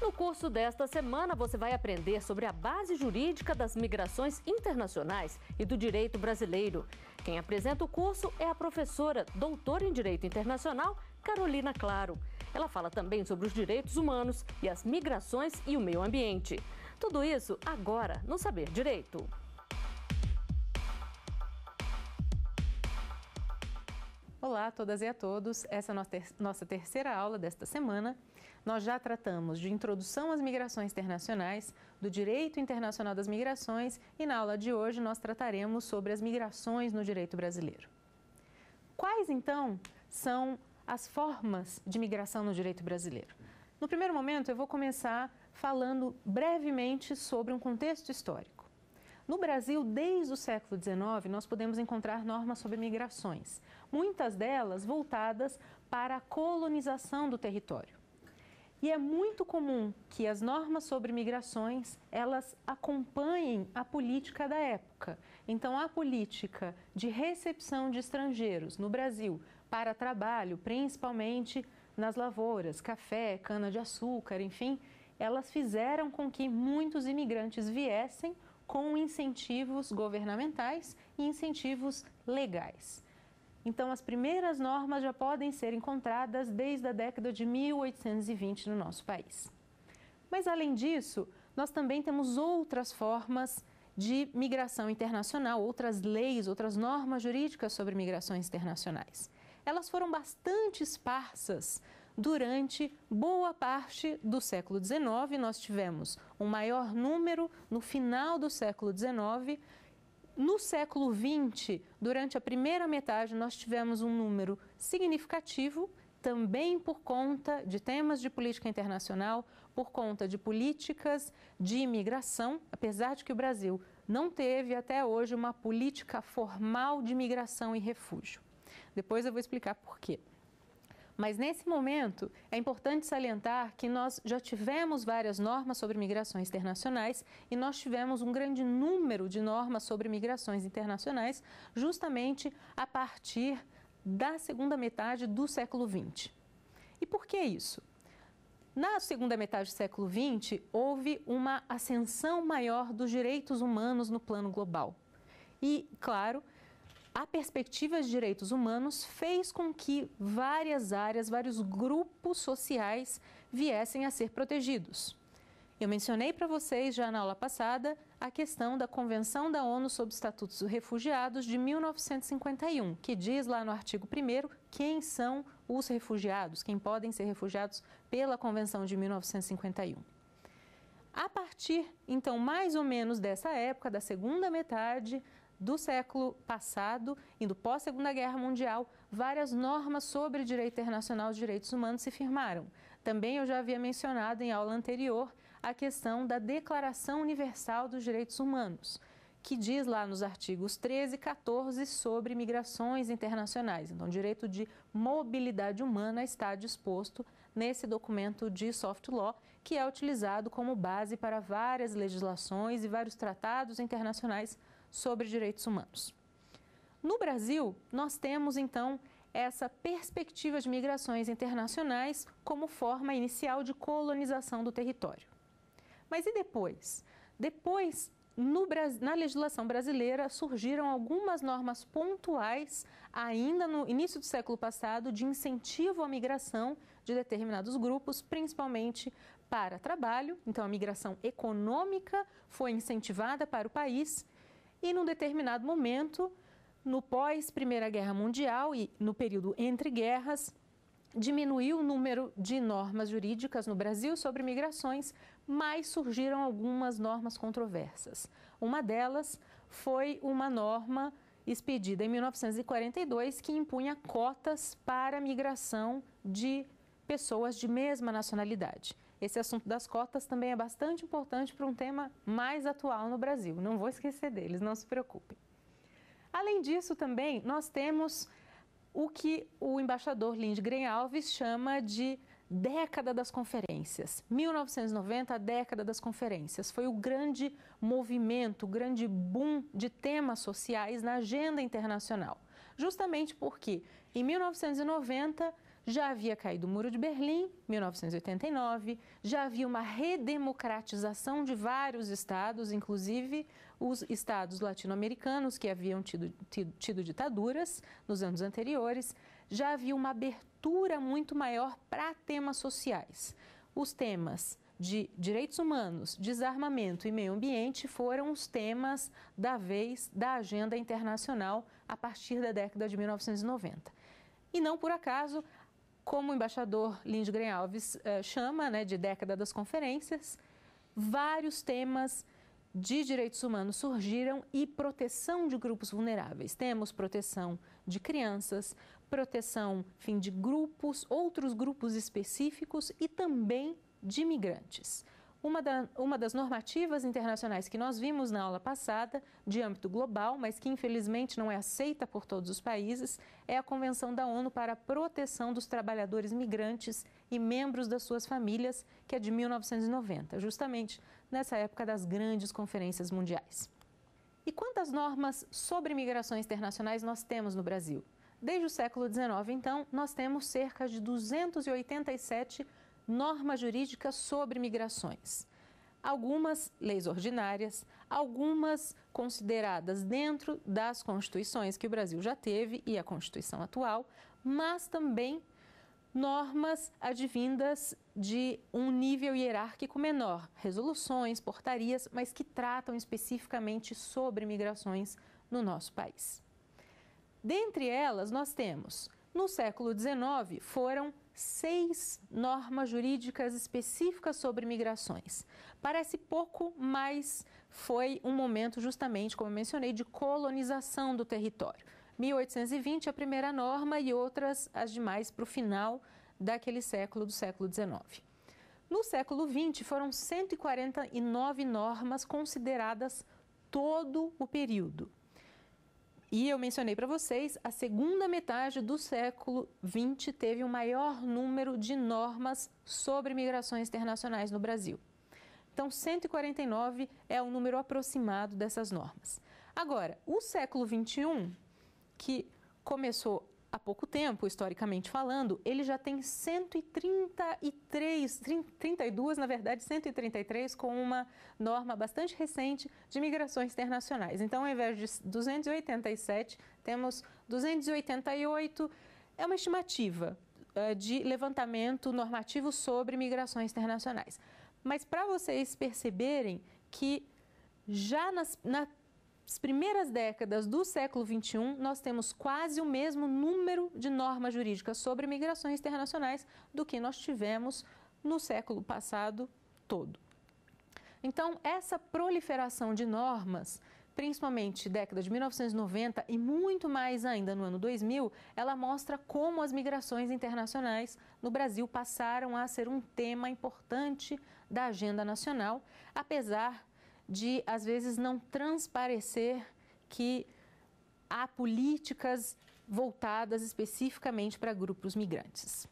No curso desta semana, você vai aprender sobre a base jurídica das migrações internacionais e do direito brasileiro. Quem apresenta o curso é a professora, doutora em Direito Internacional, Carolina Claro. Ela fala também sobre os direitos humanos e as migrações e o meio ambiente. Tudo isso agora no Saber Direito. Olá a todas e a todos. Essa é a nossa terceira aula desta semana. Nós já tratamos de introdução às migrações internacionais, do direito internacional das migrações e na aula de hoje nós trataremos sobre as migrações no direito brasileiro. Quais então são as formas de migração no direito brasileiro? No primeiro momento, eu vou começar falando brevemente sobre um contexto histórico. No Brasil, desde o século XIX, nós podemos encontrar normas sobre migrações muitas delas voltadas para a colonização do território. E é muito comum que as normas sobre migrações, elas acompanhem a política da época. Então, a política de recepção de estrangeiros no Brasil para trabalho, principalmente nas lavouras, café, cana-de-açúcar, enfim, elas fizeram com que muitos imigrantes viessem com incentivos governamentais e incentivos legais. Então, as primeiras normas já podem ser encontradas desde a década de 1820 no nosso país. Mas, além disso, nós também temos outras formas de migração internacional, outras leis, outras normas jurídicas sobre migrações internacionais. Elas foram bastante esparsas durante boa parte do século XIX. Nós tivemos um maior número no final do século XIX no século XX, durante a primeira metade, nós tivemos um número significativo, também por conta de temas de política internacional, por conta de políticas de imigração, apesar de que o Brasil não teve até hoje uma política formal de imigração e refúgio. Depois eu vou explicar por quê. Mas nesse momento, é importante salientar que nós já tivemos várias normas sobre migrações internacionais e nós tivemos um grande número de normas sobre migrações internacionais justamente a partir da segunda metade do século XX. E por que isso? Na segunda metade do século XX, houve uma ascensão maior dos direitos humanos no plano global. E, claro, a perspectiva de direitos humanos fez com que várias áreas, vários grupos sociais viessem a ser protegidos. Eu mencionei para vocês já na aula passada a questão da Convenção da ONU sobre Estatutos dos Refugiados de 1951, que diz lá no artigo 1 quem são os refugiados, quem podem ser refugiados pela Convenção de 1951. A partir, então, mais ou menos dessa época, da segunda metade do século passado, indo pós Segunda Guerra Mundial, várias normas sobre direito internacional e direitos humanos se firmaram. Também eu já havia mencionado em aula anterior a questão da Declaração Universal dos Direitos Humanos, que diz lá nos artigos 13 e 14 sobre migrações internacionais. Então, o direito de mobilidade humana está disposto nesse documento de soft law, que é utilizado como base para várias legislações e vários tratados internacionais sobre direitos humanos. No Brasil, nós temos então essa perspectiva de migrações internacionais como forma inicial de colonização do território. Mas e depois? Depois, no, na legislação brasileira, surgiram algumas normas pontuais, ainda no início do século passado, de incentivo à migração de determinados grupos, principalmente para trabalho. Então, a migração econômica foi incentivada para o país e, num determinado momento, no pós-Primeira Guerra Mundial e no período entre guerras, diminuiu o número de normas jurídicas no Brasil sobre migrações, mas surgiram algumas normas controversas. Uma delas foi uma norma expedida em 1942 que impunha cotas para a migração de pessoas de mesma nacionalidade esse assunto das cotas também é bastante importante para um tema mais atual no Brasil. Não vou esquecer deles, não se preocupem. Além disso, também nós temos o que o embaixador Lindgren Alves chama de década das conferências. 1990, a década das conferências, foi o grande movimento, o grande boom de temas sociais na agenda internacional. Justamente porque em 1990 já havia caído o Muro de Berlim, 1989, já havia uma redemocratização de vários estados, inclusive os estados latino-americanos que haviam tido, tido, tido ditaduras nos anos anteriores, já havia uma abertura muito maior para temas sociais. Os temas de direitos humanos, desarmamento e meio ambiente foram os temas da vez da agenda internacional a partir da década de 1990. E não por acaso, como o embaixador Lindgren Alves uh, chama né, de década das conferências, vários temas de direitos humanos surgiram e proteção de grupos vulneráveis. Temos proteção de crianças, proteção fim de grupos, outros grupos específicos e também de migrantes. Uma, da, uma, das normativas internacionais que nós vimos na aula passada, de âmbito global, mas que infelizmente não é aceita por todos os países, é a Convenção da ONU para a Proteção dos Trabalhadores Migrantes e Membros das Suas Famílias, que é de 1990, justamente nessa época das grandes conferências mundiais. E quantas normas sobre migrações internacionais nós temos no Brasil? Desde o século XIX, então, nós temos cerca de 287 norma jurídica sobre migrações. Algumas leis ordinárias, algumas consideradas dentro das constituições que o Brasil já teve e a Constituição atual, mas também normas advindas de um nível hierárquico menor, resoluções, portarias, mas que tratam especificamente sobre migrações no nosso país. Dentre elas, nós temos, no século XIX, foram seis normas jurídicas específicas sobre migrações. Parece pouco, mas foi um momento justamente, como eu mencionei, de colonização do território. 1820 é a primeira norma e outras as demais para o final daquele século do século XIX. No século XX foram 149 normas consideradas todo o período. E eu mencionei para vocês, a segunda metade do século XX teve o maior número de normas sobre migrações internacionais no Brasil. Então, 149 é o número aproximado dessas normas. Agora, o século XXI, que começou há pouco tempo, historicamente falando, ele já tem 133, 32, na verdade 133, com uma norma bastante recente de migrações internacionais. Então, ao invés de 287, temos 288. É uma estimativa eh, de levantamento normativo sobre migrações internacionais. Mas para vocês perceberem que já nas, na as primeiras décadas do século XXI, nós temos quase o mesmo número de normas jurídicas sobre migrações internacionais do que nós tivemos no século passado todo. Então, essa proliferação de normas, principalmente década de 1990 e muito mais ainda no ano 2000, ela mostra como as migrações internacionais no Brasil passaram a ser um tema importante da agenda nacional, apesar de de, às vezes, não transparecer que há políticas voltadas especificamente para grupos migrantes.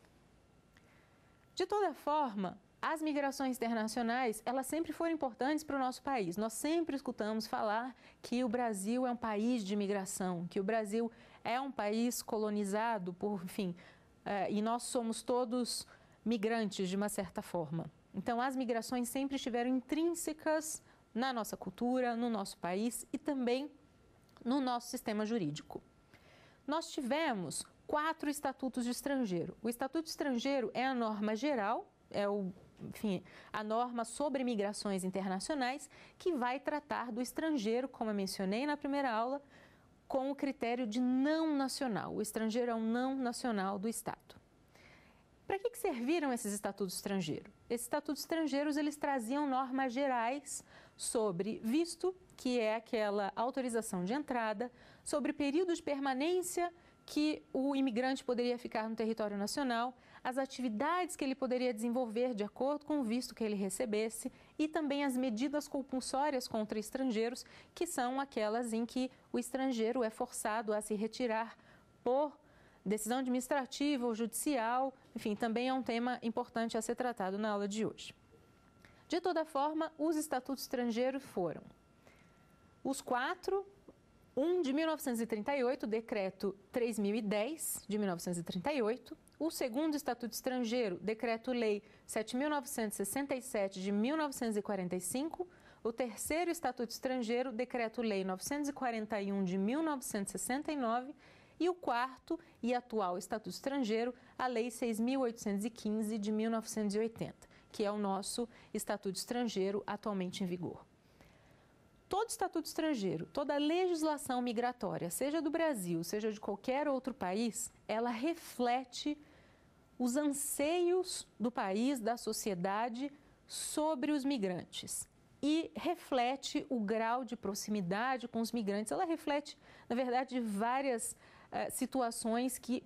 De toda forma, as migrações internacionais, elas sempre foram importantes para o nosso país. Nós sempre escutamos falar que o Brasil é um país de migração, que o Brasil é um país colonizado por, enfim, eh, e nós somos todos migrantes de uma certa forma. Então, as migrações sempre estiveram intrínsecas na nossa cultura, no nosso país e também no nosso sistema jurídico. Nós tivemos quatro estatutos de estrangeiro. O estatuto de estrangeiro é a norma geral, é o, enfim, a norma sobre migrações internacionais que vai tratar do estrangeiro, como eu mencionei na primeira aula, com o critério de não nacional. O estrangeiro é um não nacional do Estado. Para que, que, serviram esses estatutos estrangeiros? Esses estatutos estrangeiros eles traziam normas gerais sobre visto, que é aquela autorização de entrada, sobre período de permanência que o imigrante poderia ficar no território nacional, as atividades que ele poderia desenvolver de acordo com o visto que ele recebesse e também as medidas compulsórias contra estrangeiros, que são aquelas em que o estrangeiro é forçado a se retirar por decisão administrativa ou judicial. Enfim, também é um tema importante a ser tratado na aula de hoje. De toda forma, os estatutos estrangeiros foram os quatro, um de 1938, decreto 3010 de 1938, o segundo estatuto estrangeiro, decreto-lei 7967 de 1945, o terceiro estatuto estrangeiro, decreto-lei 941 de 1969 e o quarto e atual estatuto estrangeiro, a lei 6815 de 1980 que é o nosso Estatuto Estrangeiro atualmente em vigor. Todo Estatuto Estrangeiro, toda legislação migratória, seja do Brasil, seja de qualquer outro país, ela reflete os anseios do país, da sociedade sobre os migrantes e reflete o grau de proximidade com os migrantes. Ela reflete, na verdade, várias eh, situações que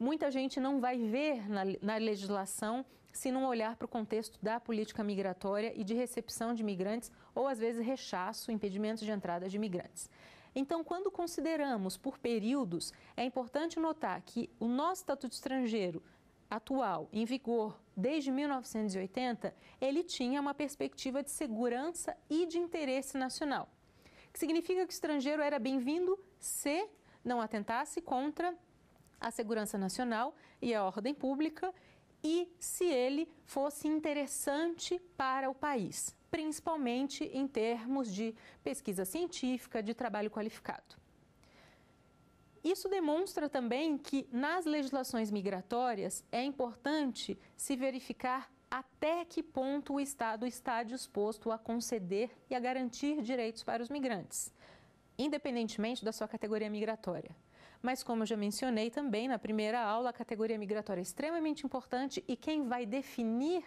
muita gente não vai ver na, na legislação se não olhar para o contexto da política migratória e de recepção de migrantes ou, às vezes, rechaço, impedimentos de entrada de migrantes. Então, quando consideramos por períodos, é importante notar que o nosso Estatuto Estrangeiro atual, em vigor desde 1980, ele tinha uma perspectiva de segurança e de interesse nacional, que significa que o estrangeiro era bem-vindo se não atentasse contra a segurança nacional e a ordem pública e se ele fosse interessante para o país, principalmente em termos de pesquisa científica, de trabalho qualificado. Isso demonstra também que nas legislações migratórias é importante se verificar até que ponto o Estado está disposto a conceder e a garantir direitos para os migrantes, independentemente da sua categoria migratória. Mas, como eu já mencionei também na primeira aula, a categoria migratória é extremamente importante e quem vai definir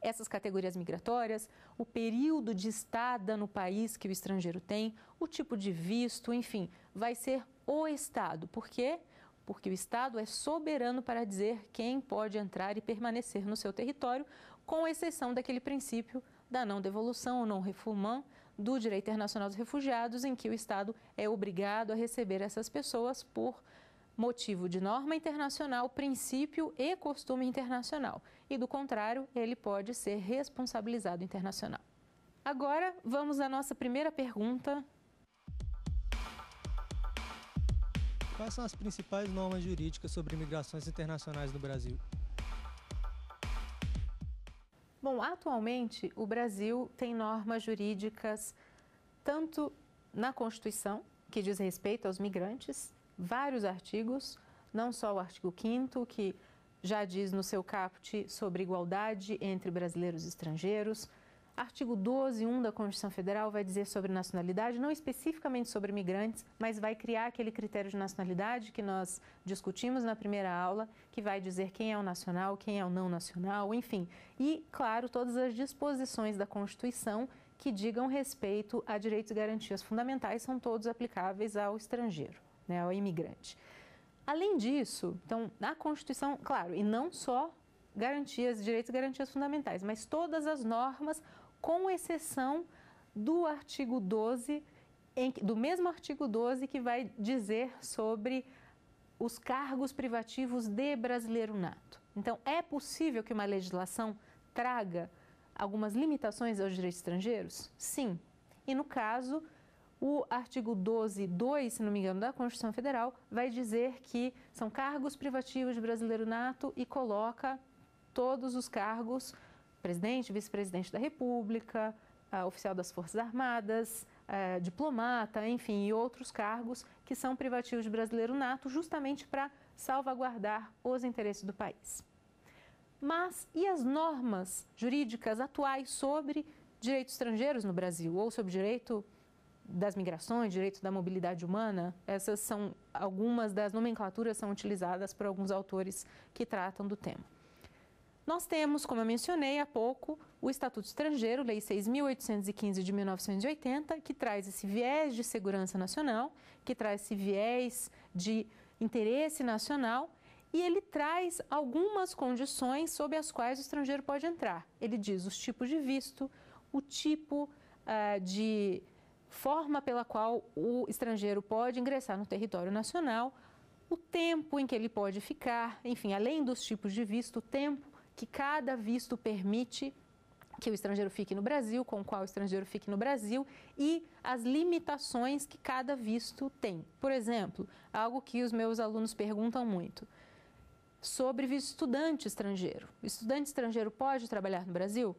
essas categorias migratórias, o período de estada no país que o estrangeiro tem, o tipo de visto, enfim, vai ser o Estado. Por quê? Porque o Estado é soberano para dizer quem pode entrar e permanecer no seu território, com exceção daquele princípio da não devolução ou não refumão, do Direito Internacional dos Refugiados, em que o Estado é obrigado a receber essas pessoas por motivo de norma internacional, princípio e costume internacional. E do contrário, ele pode ser responsabilizado internacional. Agora, vamos à nossa primeira pergunta. Quais são as principais normas jurídicas sobre migrações internacionais no Brasil? Bom, atualmente o Brasil tem normas jurídicas tanto na Constituição, que diz respeito aos migrantes, vários artigos, não só o artigo 5 que já diz no seu caput sobre igualdade entre brasileiros e estrangeiros, Artigo 12, 1 da Constituição Federal vai dizer sobre nacionalidade, não especificamente sobre migrantes, mas vai criar aquele critério de nacionalidade que nós discutimos na primeira aula, que vai dizer quem é o nacional, quem é o não nacional, enfim. E, claro, todas as disposições da Constituição que digam respeito a direitos e garantias fundamentais são todos aplicáveis ao estrangeiro, né, ao imigrante. Além disso, então, na Constituição, claro, e não só garantias, direitos e garantias fundamentais, mas todas as normas com exceção do artigo 12, do mesmo artigo 12 que vai dizer sobre os cargos privativos de brasileiro nato. Então, é possível que uma legislação traga algumas limitações aos direitos estrangeiros? Sim. E no caso, o artigo 12, 2, se não me engano, da Constituição Federal, vai dizer que são cargos privativos de brasileiro nato e coloca todos os cargos presidente, vice-presidente da República, eh, oficial das Forças Armadas, eh, diplomata, enfim, e outros cargos que são privativos de brasileiro nato, justamente para salvaguardar os interesses do país. Mas e as normas jurídicas atuais sobre direitos estrangeiros no Brasil ou sobre direito das migrações, direito da mobilidade humana? Essas são algumas das nomenclaturas são utilizadas por alguns autores que tratam do tema. Nós temos, como eu mencionei há pouco, o Estatuto Estrangeiro, Lei 6.815 de 1980, que traz esse viés de segurança nacional, que traz esse viés de interesse nacional e ele traz algumas condições sob as quais o estrangeiro pode entrar. Ele diz os tipos de visto, o tipo eh, de forma pela qual o estrangeiro pode ingressar no território nacional, o tempo em que ele pode ficar, enfim, além dos tipos de visto, o tempo que cada visto permite que o estrangeiro fique no Brasil, com qual o estrangeiro fique no Brasil e as limitações que cada visto tem. Por exemplo, algo que os meus alunos perguntam muito sobre visto estudante estrangeiro. O estudante estrangeiro pode trabalhar no Brasil?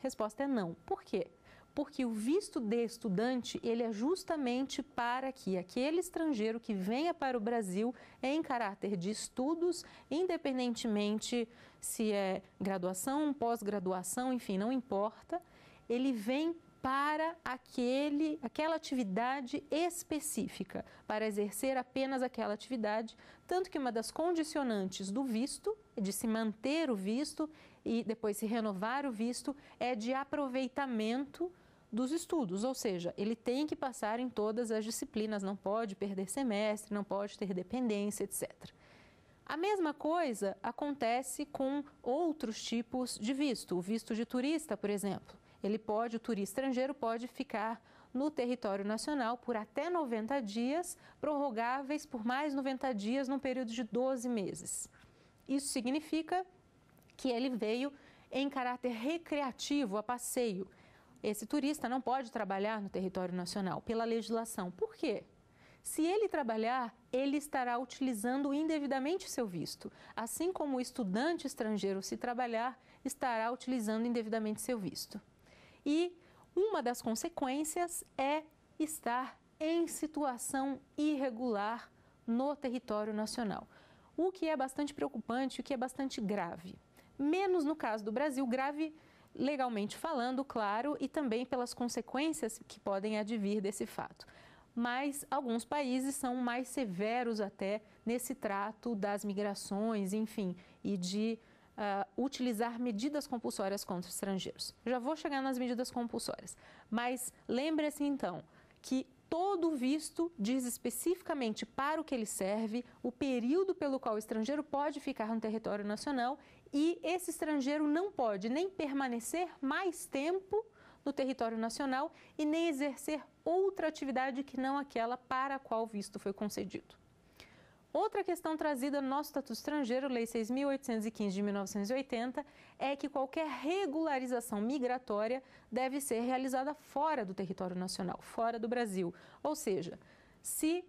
Resposta é não. Por quê? porque o visto de estudante ele é justamente para que aquele estrangeiro que venha para o Brasil em caráter de estudos, independentemente se é graduação, pós-graduação, enfim, não importa, ele vem para aquele, aquela atividade específica, para exercer apenas aquela atividade, tanto que uma das condicionantes do visto, é de se manter o visto e depois se renovar o visto, é de aproveitamento dos estudos, ou seja, ele tem que passar em todas as disciplinas, não pode perder semestre, não pode ter dependência, etc. A mesma coisa acontece com outros tipos de visto, o visto de turista, por exemplo. Ele pode, o turista estrangeiro pode ficar no território nacional por até 90 dias, prorrogáveis por mais 90 dias num período de 12 meses. Isso significa que ele veio em caráter recreativo, a passeio. Esse turista não pode trabalhar no território nacional pela legislação. Por quê? Se ele trabalhar, ele estará utilizando indevidamente seu visto. Assim como o estudante estrangeiro, se trabalhar, estará utilizando indevidamente seu visto. E uma das consequências é estar em situação irregular no território nacional, o que é bastante preocupante, o que é bastante grave. Menos no caso do Brasil, grave legalmente falando, claro, e também pelas consequências que podem advir desse fato. Mas alguns países são mais severos até nesse trato das migrações, enfim, e de uh, utilizar medidas compulsórias contra estrangeiros. Já vou chegar nas medidas compulsórias, mas lembre-se então que todo visto diz especificamente para o que ele serve, o período pelo qual o estrangeiro pode ficar no território nacional e esse estrangeiro não pode nem permanecer mais tempo no território nacional e nem exercer outra atividade que não aquela para a qual o visto foi concedido. Outra questão trazida no nosso Estatuto Estrangeiro, Lei 6.815 de 1980, é que qualquer regularização migratória deve ser realizada fora do território nacional, fora do Brasil. Ou seja, se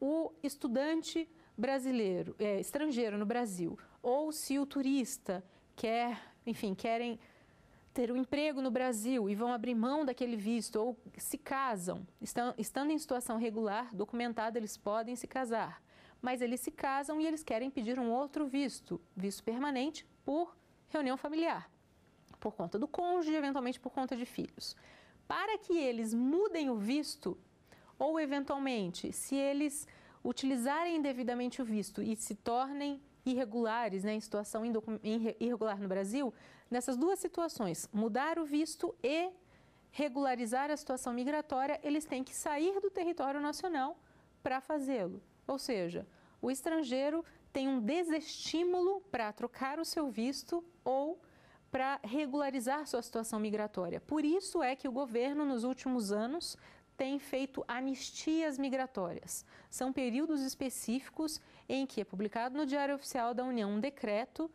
o estudante brasileiro, é, estrangeiro no Brasil, ou se o turista quer, enfim, querem ter um emprego no Brasil e vão abrir mão daquele visto ou se casam, estão, estando em situação regular, documentada, eles podem se casar mas eles se casam e eles querem pedir um outro visto, visto permanente, por reunião familiar, por conta do cônjuge, eventualmente por conta de filhos. Para que eles mudem o visto, ou eventualmente, se eles utilizarem indevidamente o visto e se tornem irregulares, né, em situação irregular no Brasil, nessas duas situações, mudar o visto e regularizar a situação migratória, eles têm que sair do território nacional para fazê-lo. Ou seja, o estrangeiro tem um desestímulo para trocar o seu visto ou para regularizar sua situação migratória. Por isso é que o governo, nos últimos anos, tem feito anistias migratórias. São períodos específicos em que é publicado no Diário Oficial da União um decreto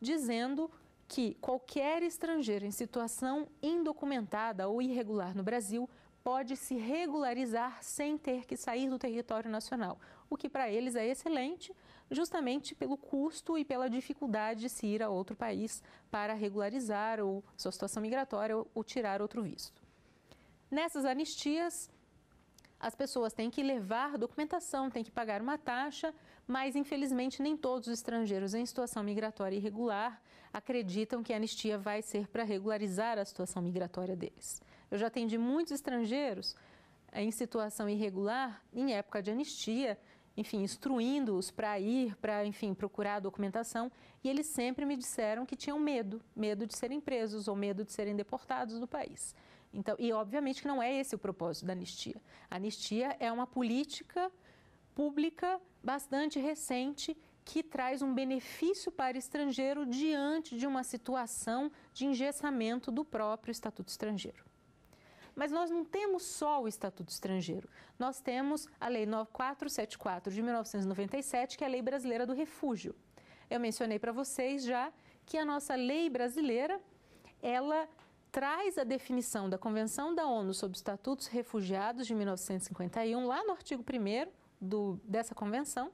dizendo que qualquer estrangeiro em situação indocumentada ou irregular no Brasil pode se regularizar sem ter que sair do território nacional, o que para eles é excelente, justamente pelo custo e pela dificuldade de se ir a outro país para regularizar ou sua situação migratória ou tirar outro visto. Nessas anistias, as pessoas têm que levar documentação, têm que pagar uma taxa, mas infelizmente nem todos os estrangeiros em situação migratória irregular acreditam que a anistia vai ser para regularizar a situação migratória deles. Eu já atendi muitos estrangeiros eh, em situação irregular, em época de anistia, enfim, instruindo-os para ir, para, enfim, procurar a documentação, e eles sempre me disseram que tinham medo, medo de serem presos ou medo de serem deportados do país. Então, e obviamente que não é esse o propósito da anistia. A anistia é uma política pública bastante recente que traz um benefício para estrangeiro diante de uma situação de engessamento do próprio Estatuto Estrangeiro. Mas nós não temos só o Estatuto Estrangeiro. Nós temos a Lei 9474 de 1997, que é a Lei Brasileira do Refúgio. Eu mencionei para vocês já que a nossa lei brasileira, ela traz a definição da Convenção da ONU sobre Estatutos Refugiados de 1951, lá no artigo 1 do, dessa convenção,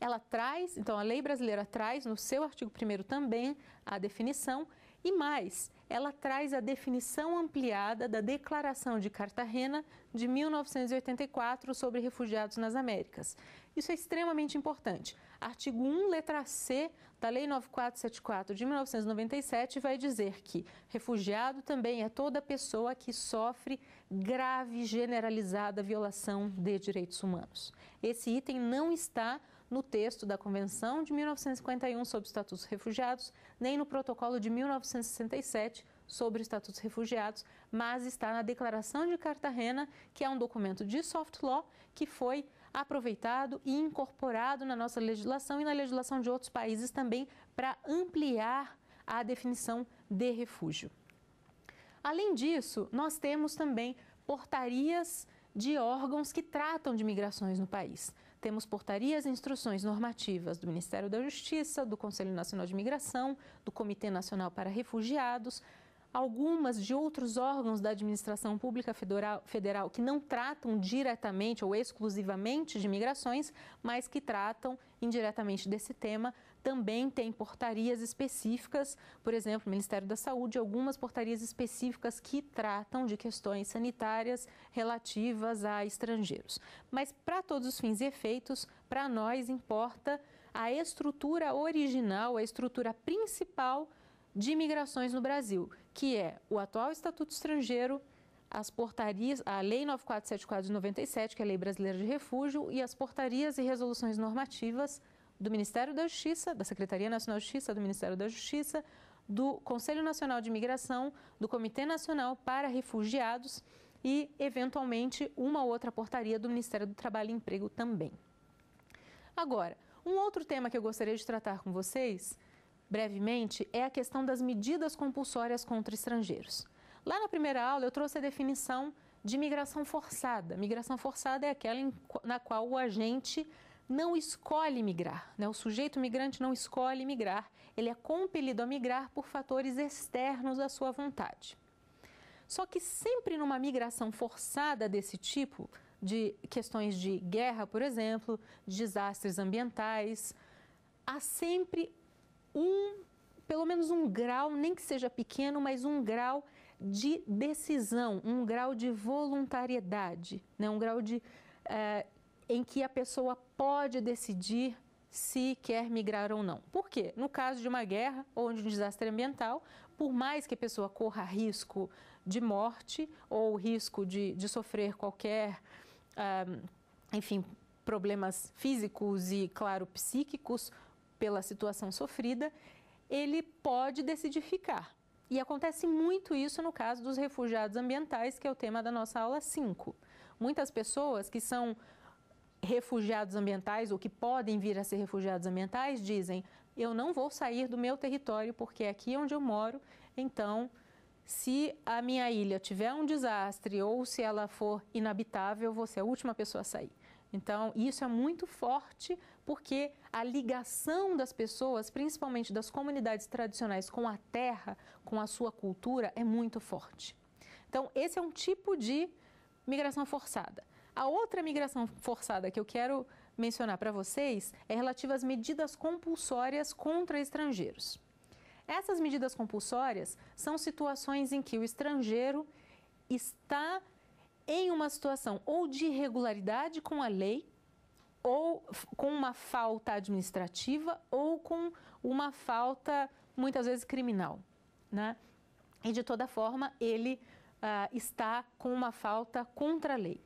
ela traz, então a lei brasileira traz no seu artigo 1 também a definição e mais, ela traz a definição ampliada da Declaração de Cartagena de 1984 sobre refugiados nas Américas. Isso é extremamente importante. Artigo 1, letra C da Lei 9474 de 1997 vai dizer que refugiado também é toda pessoa que sofre grave generalizada violação de direitos humanos. Esse item não está no texto da Convenção de 1951 sobre Estatutos Refugiados, nem no protocolo de 1967 sobre Estatutos Refugiados, mas está na Declaração de Cartagena, que é um documento de soft law que foi aproveitado e incorporado na nossa legislação e na legislação de outros países também para ampliar a definição de refúgio. Além disso, nós temos também portarias de órgãos que tratam de migrações no país. Temos portarias e instruções normativas do Ministério da Justiça, do Conselho Nacional de Migração, do Comitê Nacional para Refugiados, algumas de outros órgãos da administração pública federal, federal, que não tratam diretamente ou exclusivamente de migrações, mas que tratam indiretamente desse tema, também tem portarias específicas, por exemplo, o Ministério da Saúde, algumas portarias específicas que tratam de questões sanitárias relativas a estrangeiros. Mas para todos os fins e efeitos, para nós importa a estrutura original, a estrutura principal de imigrações no Brasil, que é o atual Estatuto Estrangeiro, as portarias, a Lei 9474 de 97, que é a Lei Brasileira de Refúgio, e as portarias e resoluções normativas do Ministério da Justiça, da Secretaria Nacional de Justiça, do Ministério da Justiça, do Conselho Nacional de Imigração, do Comitê Nacional para Refugiados e, eventualmente, uma outra portaria do Ministério do Trabalho e Emprego também. Agora, um outro tema que eu gostaria de tratar com vocês, brevemente, é a questão das medidas compulsórias contra estrangeiros. Lá na primeira aula, eu trouxe a definição de migração forçada. Migração forçada é aquela na qual o agente não escolhe migrar. Né? O sujeito migrante não escolhe migrar, ele é compelido a migrar por fatores externos à sua vontade. Só que sempre numa migração forçada desse tipo, de questões de guerra, por exemplo, desastres ambientais, há sempre um, pelo menos um grau, nem que seja pequeno, mas um grau de decisão, um grau de voluntariedade, né? um grau de eh, em que a pessoa pode decidir se quer migrar ou não. Por quê? No caso de uma guerra ou de um desastre ambiental, por mais que a pessoa corra risco de morte ou risco de, de sofrer qualquer, enfim, problemas físicos e, claro, psíquicos pela situação sofrida, ele pode decidir ficar. E acontece muito isso no caso dos refugiados ambientais, que é o tema da nossa aula 5. Muitas pessoas que são refugiados ambientais ou que podem vir a ser refugiados ambientais dizem: eu não vou sair do meu território porque é aqui onde eu moro, então. Se a minha ilha tiver um desastre ou se ela for inabitável, você é a última pessoa a sair. Então, isso é muito forte porque a ligação das pessoas, principalmente das comunidades tradicionais, com a terra, com a sua cultura, é muito forte. Então, esse é um tipo de migração forçada. A outra migração forçada que eu quero mencionar para vocês é relativa às medidas compulsórias contra estrangeiros. Essas medidas compulsórias são situações em que o estrangeiro está em uma situação ou de irregularidade com a lei, ou com uma falta administrativa, ou com uma falta muitas vezes criminal. Né? E de toda forma, ele ah, está com uma falta contra a lei.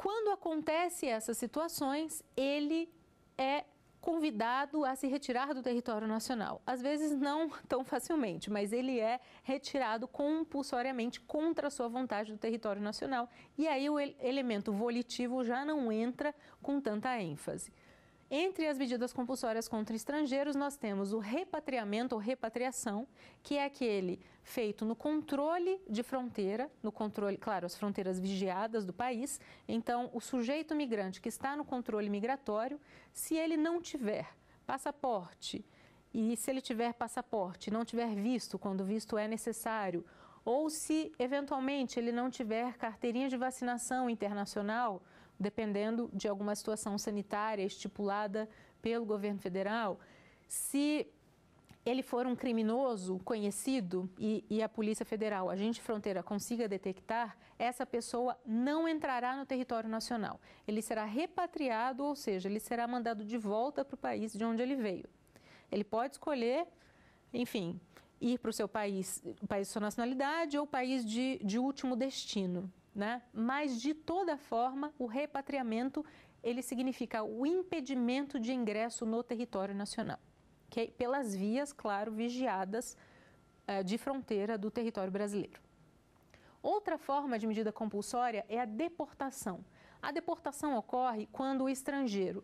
Quando acontecem essas situações, ele é convidado a se retirar do território nacional. Às vezes não tão facilmente, mas ele é retirado compulsoriamente contra sua vontade do território nacional. E aí o elemento volitivo já não entra com tanta ênfase. Entre as medidas compulsórias contra estrangeiros, nós temos o repatriamento ou repatriação, que é aquele feito no controle de fronteira, no controle, claro, as fronteiras vigiadas do país. Então, o sujeito migrante que está no controle migratório, se ele não tiver passaporte, e se ele tiver passaporte, não tiver visto quando visto é necessário, ou se eventualmente ele não tiver carteirinha de vacinação internacional, dependendo de alguma situação sanitária estipulada pelo governo federal, se ele for um criminoso conhecido e, e, a Polícia Federal, agente de fronteira, consiga detectar, essa pessoa não entrará no território nacional. Ele será repatriado, ou seja, ele será mandado de volta para o país de onde ele veio. Ele pode escolher, enfim, ir para o seu país, país de sua nacionalidade ou país de, de último destino né? Mas de toda forma, o repatriamento ele significa o impedimento de ingresso no território nacional, okay? É pelas vias, claro, vigiadas eh, de fronteira do território brasileiro. Outra forma de medida compulsória é a deportação. A deportação ocorre quando o estrangeiro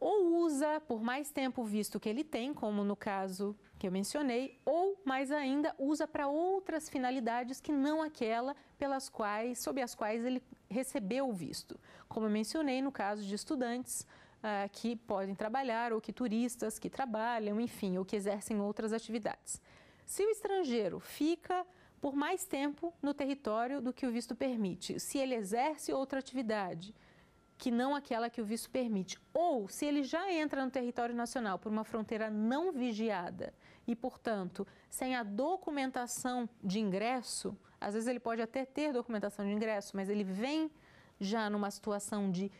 ou usa por mais tempo o visto que ele tem, como no caso que eu mencionei, ou mais ainda usa para outras finalidades que não aquela pelas quais, sob as quais ele recebeu o visto. Como eu mencionei no caso de estudantes ah, que podem trabalhar ou que turistas que trabalham, enfim, ou que exercem outras atividades. Se o estrangeiro fica por mais tempo no território do que o visto permite, se ele exerce outra atividade, que não aquela que o visto permite. Ou, se ele já entra no território nacional por uma fronteira não vigiada e, portanto, sem a documentação de ingresso, às vezes ele pode até ter documentação de ingresso, mas ele vem já numa situação de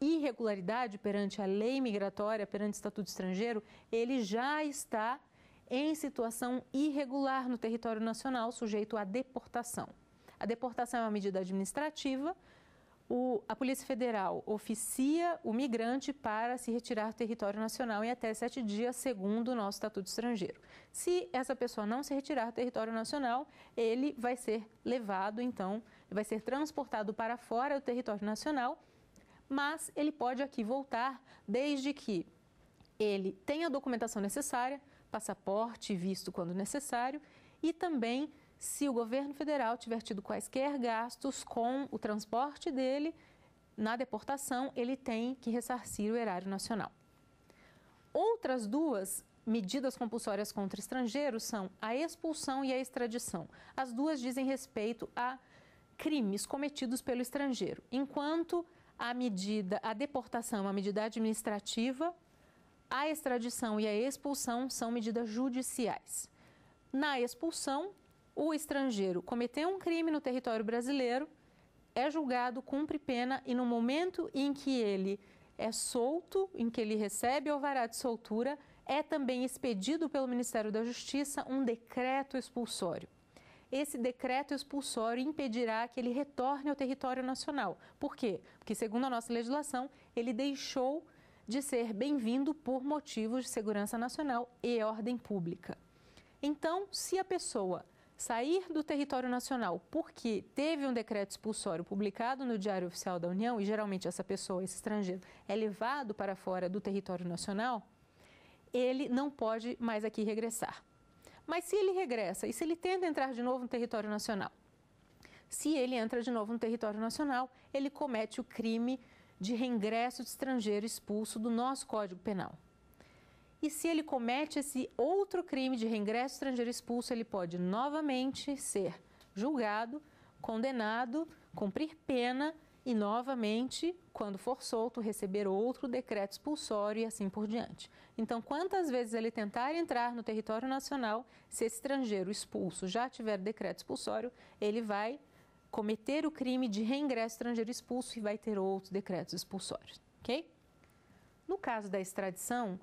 irregularidade perante a lei migratória, perante o Estatuto Estrangeiro, ele já está em situação irregular no território nacional, sujeito à deportação. A deportação é uma medida administrativa o, a Polícia Federal oficia o migrante para se retirar do território nacional em até sete dias, segundo o nosso Estatuto Estrangeiro. Se essa pessoa não se retirar do território nacional, ele vai ser levado, então, vai ser transportado para fora do território nacional, mas ele pode aqui voltar desde que ele tenha a documentação necessária, passaporte, visto quando necessário, e também se o governo federal tiver tido quaisquer gastos com o transporte dele na deportação, ele tem que ressarcir o erário nacional. Outras duas medidas compulsórias contra estrangeiros são a expulsão e a extradição. As duas dizem respeito a crimes cometidos pelo estrangeiro, enquanto a medida, a deportação é uma medida administrativa, a extradição e a expulsão são medidas judiciais. Na expulsão, o estrangeiro cometeu um crime no território brasileiro, é julgado, cumpre pena e no momento em que ele é solto, em que ele recebe o alvará de soltura, é também expedido pelo Ministério da Justiça um decreto expulsório. Esse decreto expulsório impedirá que ele retorne ao território nacional. Por quê? Porque, segundo a nossa legislação, ele deixou de ser bem-vindo por motivos de segurança nacional e ordem pública. Então, se a pessoa sair do território nacional porque teve um decreto expulsório publicado no Diário Oficial da União, e geralmente essa pessoa, esse estrangeiro, é levado para fora do território nacional, ele não pode mais aqui regressar. Mas se ele regressa e se ele tenta entrar de novo no território nacional? Se ele entra de novo no território nacional, ele comete o crime de reingresso de estrangeiro expulso do nosso Código Penal. E se ele comete esse outro crime de reingresso estrangeiro expulso, ele pode novamente ser julgado, condenado, cumprir pena e novamente, quando for solto, receber outro decreto expulsório e assim por diante. Então, quantas vezes ele tentar entrar no território nacional, se esse estrangeiro expulso já tiver decreto expulsório, ele vai cometer o crime de reingresso estrangeiro expulso e vai ter outros decretos expulsórios, ok? No caso da extradição,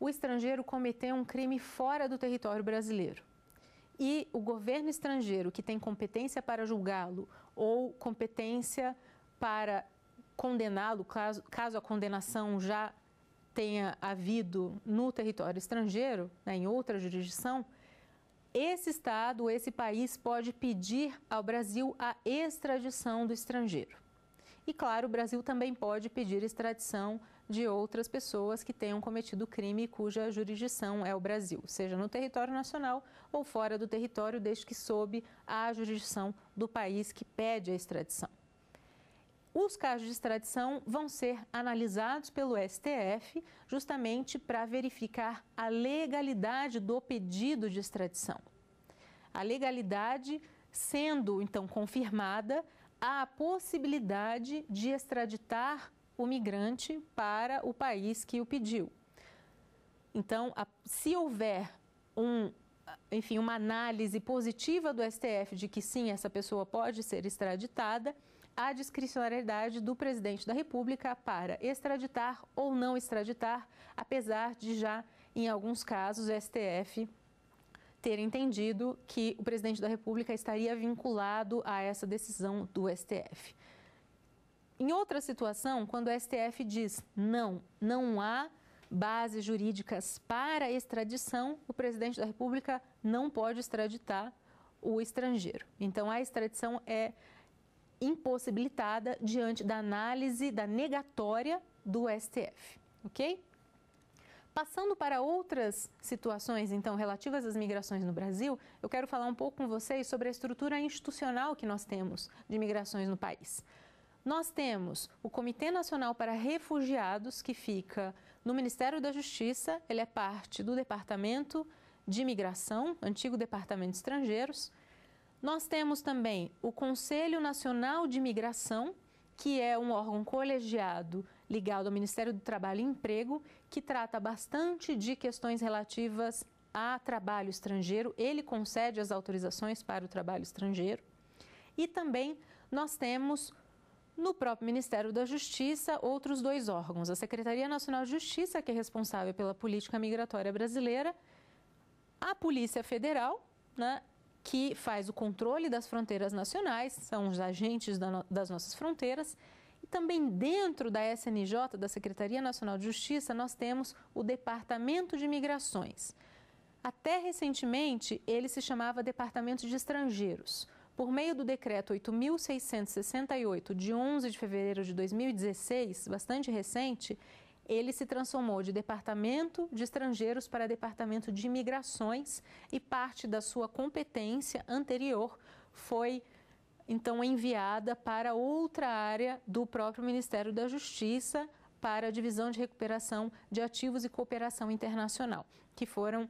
o estrangeiro cometeu um crime fora do território brasileiro e o governo estrangeiro que tem competência para julgá-lo ou competência para condená-lo, caso, caso, a condenação já tenha havido no território estrangeiro, né, em outra jurisdição, esse Estado, esse país pode pedir ao Brasil a extradição do estrangeiro. E, claro, o Brasil também pode pedir extradição de outras pessoas que tenham cometido crime cuja jurisdição é o Brasil, seja no território nacional ou fora do território, desde que sob a jurisdição do país que pede a extradição. Os casos de extradição vão ser analisados pelo STF justamente para verificar a legalidade do pedido de extradição. A legalidade sendo então confirmada, há a possibilidade de extraditar o migrante para o país que o pediu. Então, a, se houver um, enfim, uma análise positiva do STF de que sim, essa pessoa pode ser extraditada, há discricionariedade do presidente da República para extraditar ou não extraditar, apesar de já, em alguns casos, o STF ter entendido que o presidente da República estaria vinculado a essa decisão do STF. Em outra situação, quando o STF diz não, não há bases jurídicas para extradição, o presidente da República não pode extraditar o estrangeiro. Então, a extradição é impossibilitada diante da análise da negatória do STF, ok? Passando para outras situações, então, relativas às migrações no Brasil, eu quero falar um pouco com vocês sobre a estrutura institucional que nós temos de migrações no país. Nós temos o Comitê Nacional para Refugiados, que fica no Ministério da Justiça, ele é parte do Departamento de Imigração, antigo Departamento de Estrangeiros. Nós temos também o Conselho Nacional de Imigração, que é um órgão colegiado ligado ao Ministério do Trabalho e Emprego, que trata bastante de questões relativas a trabalho estrangeiro, ele concede as autorizações para o trabalho estrangeiro. E também nós temos no próprio Ministério da Justiça, outros dois órgãos, a Secretaria Nacional de Justiça, que é responsável pela política migratória brasileira, a Polícia Federal, né, que faz o controle das fronteiras nacionais, são os agentes das nossas fronteiras, e também dentro da SNJ, da Secretaria Nacional de Justiça, nós temos o Departamento de Migrações. Até recentemente, ele se chamava Departamento de Estrangeiros. Por meio do decreto 8668 de 11 de fevereiro de 2016, bastante recente, ele se transformou de Departamento de Estrangeiros para Departamento de Imigrações e parte da sua competência anterior foi então enviada para outra área do próprio Ministério da Justiça para a Divisão de Recuperação de Ativos e Cooperação Internacional, que foram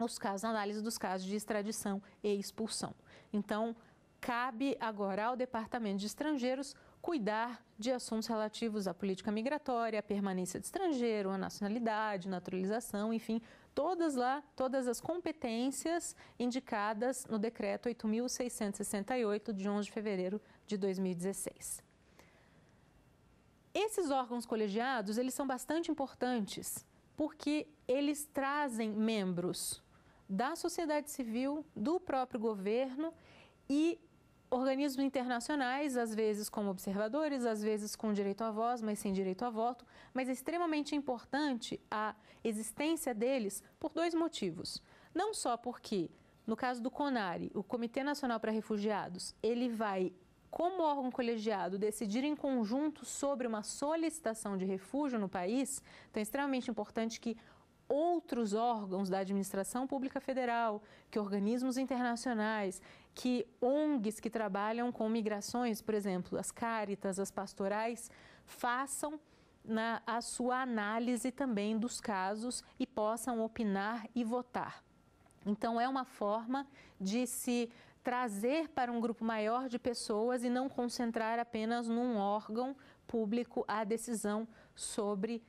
os casos, análise dos casos de extradição e expulsão. Então, cabe agora ao Departamento de Estrangeiros cuidar de assuntos relativos à política migratória, à permanência de estrangeiro, à nacionalidade, naturalização, enfim, todas lá, todas as competências indicadas no decreto 8668 de 11 de fevereiro de 2016. Esses órgãos colegiados, eles são bastante importantes, porque eles trazem membros da sociedade civil, do próprio governo e organismos internacionais, às vezes como observadores, às vezes com direito a voz, mas sem direito a voto, mas é extremamente importante a existência deles por dois motivos. Não só porque, no caso do CONARE, o Comitê Nacional para Refugiados, ele vai como órgão colegiado, decidir em conjunto sobre uma solicitação de refúgio no país, então é extremamente importante que outros órgãos da administração pública federal, que organismos internacionais, que ONGs que trabalham com migrações, por exemplo, as Caritas, as pastorais, façam na, a sua análise também dos casos e possam opinar e votar. Então, é uma forma de se trazer para um grupo maior de pessoas e não concentrar apenas num órgão público a decisão sobre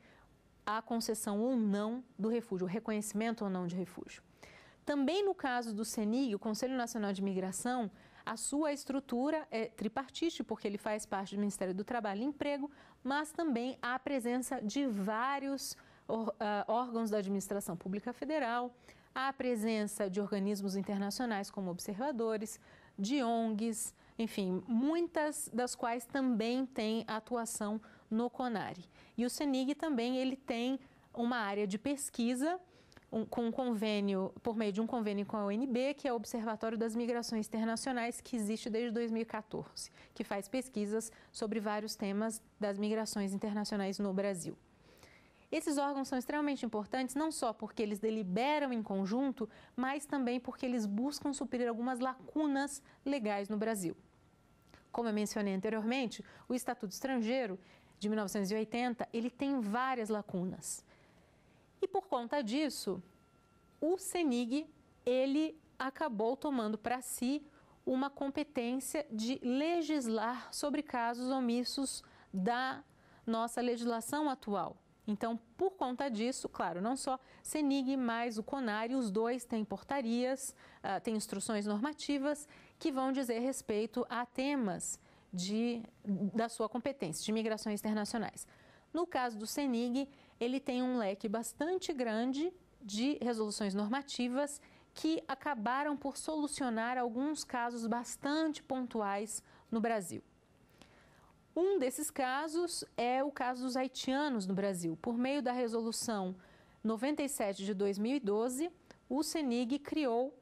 a concessão ou não do refúgio, o reconhecimento ou não de refúgio. Também no caso do CENIG, o Conselho Nacional de Migração, a sua estrutura é tripartite, porque ele faz parte do Ministério do Trabalho e Emprego, mas também há a presença de vários ah, órgãos da administração pública federal, há a presença de organismos internacionais como observadores, de ONGs, enfim, muitas das quais também têm atuação no CONARE. E o CENIG também ele tem uma área de pesquisa um, com um convênio, por meio de um convênio com a UNB, que é o Observatório das Migrações Internacionais, que existe desde 2014, que faz pesquisas sobre vários temas das migrações internacionais no Brasil. Esses órgãos são extremamente importantes não só porque eles deliberam em conjunto, mas também porque eles buscam suprir algumas lacunas legais no Brasil. Como eu mencionei anteriormente, o Estatuto Estrangeiro de 1980, ele tem várias lacunas. E por conta disso, o CENIG ele acabou tomando para si uma competência de legislar sobre casos omissos da nossa legislação atual. Então, por conta disso, claro, não só CENIG, mas o CONARI, os dois têm portarias, uh, têm instruções normativas que vão dizer respeito a temas de, da sua competência, de migrações internacionais. No caso do CENIG, ele tem um leque bastante grande de resoluções normativas que acabaram por solucionar alguns casos bastante pontuais no Brasil. Um desses casos é o caso dos haitianos no Brasil. Por meio da resolução 97 de 2012, o CENIG criou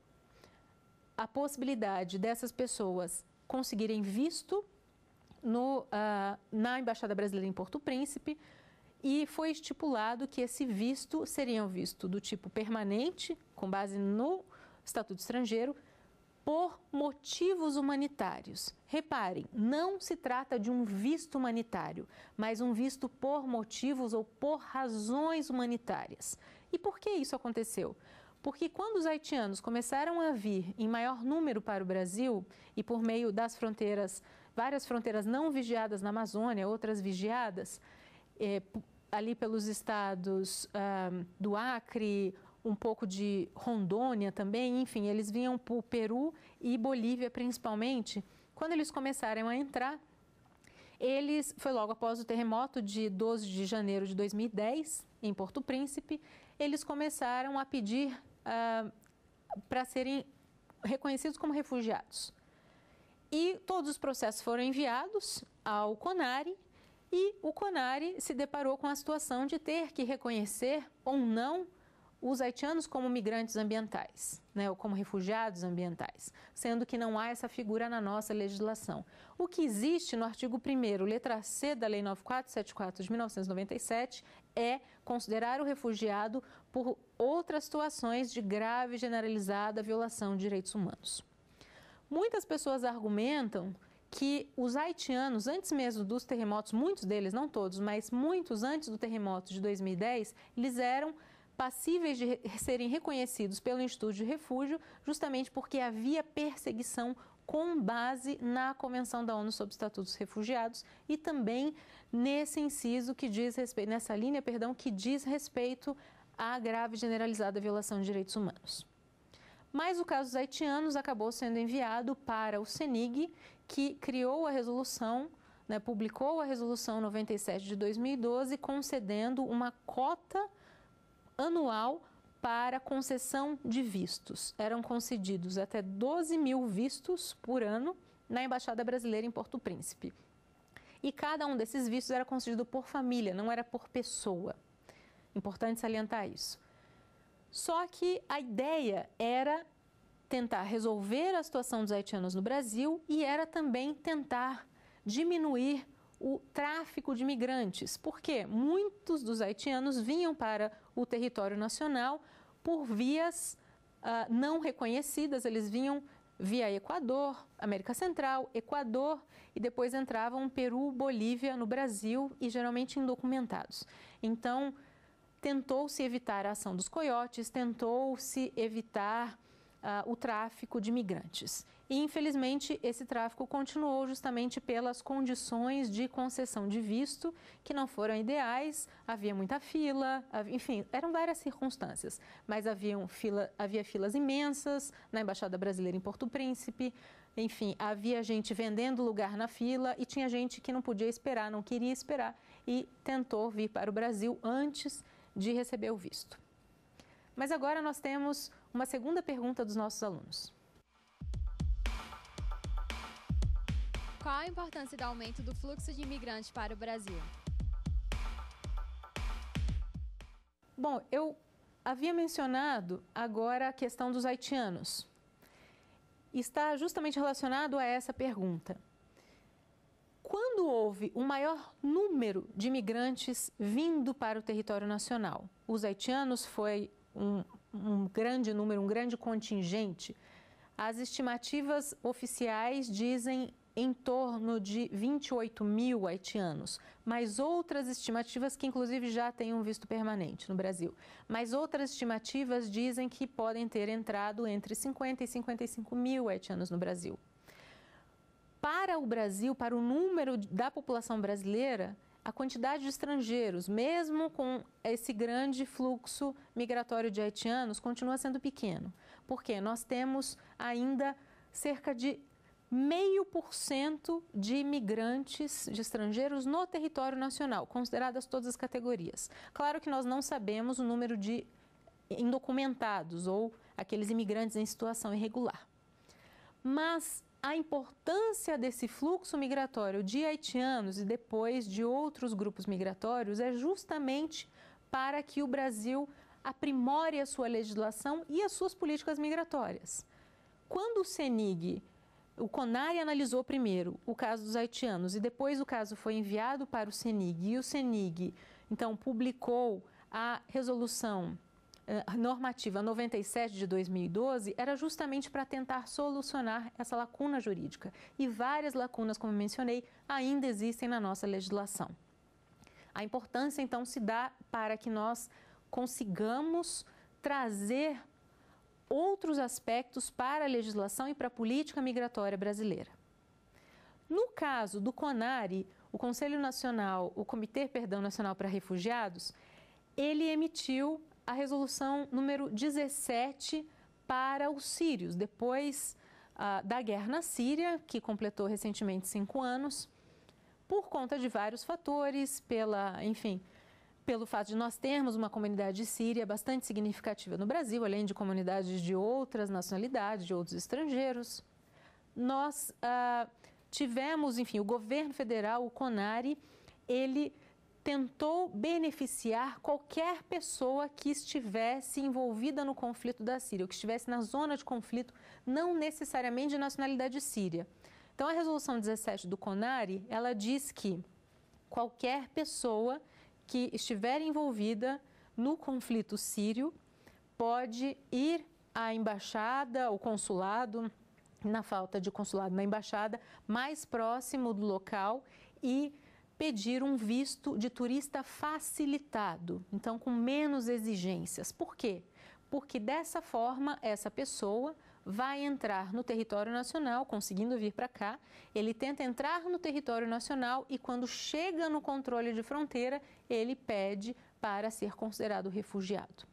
a possibilidade dessas pessoas conseguirem visto no, uh, na Embaixada Brasileira em Porto Príncipe e foi estipulado que esse visto seria um visto do tipo permanente, com base no Estatuto Estrangeiro, por motivos humanitários. Reparem, não se trata de um visto humanitário, mas um visto por motivos ou por razões humanitárias. E por que isso aconteceu? Porque quando os haitianos começaram a vir em maior número para o Brasil e por meio das fronteiras, várias fronteiras não vigiadas na Amazônia, outras vigiadas, é, ali pelos estados ah, do Acre, um pouco de Rondônia também, enfim, eles vinham para o Peru e Bolívia principalmente. Quando eles começaram a entrar, eles foi logo após o terremoto de 12 de janeiro de 2010 em Porto Príncipe, eles começaram a pedir ah, para serem reconhecidos como refugiados. E todos os processos foram enviados ao CONARE, e o Conari se deparou com a situação de ter que reconhecer ou não os haitianos como migrantes ambientais, né, ou como refugiados ambientais, sendo que não há essa figura na nossa legislação. O que existe no artigo 1 letra C da Lei 9474 de 1997 é considerar o refugiado por outras situações de grave e generalizada violação de direitos humanos. Muitas pessoas argumentam que os haitianos, antes mesmo dos terremotos, muitos deles, não todos, mas muitos antes do terremoto de 2010, eles eram passíveis de serem reconhecidos pelo Instituto de Refúgio, justamente porque havia perseguição com base na Convenção da ONU sobre Estatutos Refugiados e também nesse inciso que diz respeito, nessa linha, perdão, que diz respeito à grave e generalizada violação de direitos humanos. Mas o caso dos haitianos acabou sendo enviado para o CENIG que criou a resolução, né, publicou a resolução 97 de 2012, concedendo uma cota anual para concessão de vistos. Eram concedidos até 12 mil vistos por ano na Embaixada Brasileira em Porto Príncipe. E cada um desses vistos era concedido por família, não era por pessoa. Importante salientar isso. Só que a ideia era tentar resolver a situação dos haitianos no Brasil e era também tentar diminuir o tráfico de migrantes, porque muitos dos haitianos vinham para o território nacional por vias uh, não reconhecidas, eles vinham via Equador, América Central, Equador e depois entravam Peru, Bolívia no Brasil e geralmente indocumentados. Então, tentou-se evitar a ação dos coiotes, tentou-se evitar uh, o tráfico de migrantes. E, infelizmente, esse tráfico continuou justamente pelas condições de concessão de visto, que não foram ideais, havia muita fila, havia, enfim, eram várias circunstâncias, mas haviam fila, havia filas imensas na Embaixada Brasileira em Porto Príncipe, enfim, havia gente vendendo lugar na fila e tinha gente que não podia esperar, não queria esperar e tentou vir para o Brasil antes de receber o visto. Mas agora nós temos uma segunda pergunta dos nossos alunos. Qual a importância do aumento do fluxo de imigrantes para o Brasil? Bom, eu havia mencionado agora a questão dos haitianos. Está justamente relacionado a essa pergunta. Quando houve o maior número de imigrantes vindo para o território nacional? Os haitianos foi um, um grande número, um grande contingente, as estimativas oficiais dizem em torno de 28 mil haitianos, mas outras estimativas que inclusive já têm um visto permanente no Brasil, mas outras estimativas dizem que podem ter entrado entre 50 e 55 mil haitianos no Brasil. Para o Brasil, para o número da população brasileira, a quantidade de estrangeiros, mesmo com esse grande fluxo migratório de haitianos, continua sendo pequeno. Porque nós temos ainda cerca de meio por cento de imigrantes, de estrangeiros no território nacional, consideradas todas as categorias. Claro que nós não sabemos o número de indocumentados ou aqueles imigrantes em situação irregular. Mas a importância desse fluxo migratório de haitianos e depois de outros grupos migratórios é justamente para que o Brasil aprimore a sua legislação e as suas políticas migratórias. Quando o CENIG, o CONARE analisou primeiro o caso dos haitianos e depois o caso foi enviado para o CENIG e o CENIG então publicou a resolução eh, normativa 97 de 2012 era justamente para tentar solucionar essa lacuna jurídica. E várias lacunas, como mencionei, ainda existem na nossa legislação. A importância, então, se dá para que nós consigamos trazer outros aspectos para a legislação e para a política migratória brasileira. No caso do CONARE, o Conselho Nacional, o Comitê, perdão, Nacional para Refugiados, ele emitiu a resolução número 17 para os sírios, depois ah, da guerra na Síria, que completou recentemente cinco anos, por conta de vários fatores, pela, enfim, pelo fato de nós termos uma comunidade síria bastante significativa no Brasil, além de comunidades de outras nacionalidades, de outros estrangeiros. Nós ah, tivemos, enfim, o governo federal, o CONARE, ele tentou beneficiar qualquer pessoa que estivesse envolvida no conflito da Síria, ou que estivesse na zona de conflito, não necessariamente de nacionalidade síria. Então, a resolução 17 do CONARE, ela diz que qualquer pessoa que estiver envolvida no conflito sírio pode ir à embaixada, ao consulado, na falta de consulado na embaixada mais próximo do local e pedir um visto de turista facilitado, então com menos exigências. Por quê? Porque dessa forma essa pessoa vai entrar no território nacional, conseguindo vir para cá, ele tenta entrar no território nacional e quando chega no controle de fronteira, ele pede para ser considerado refugiado.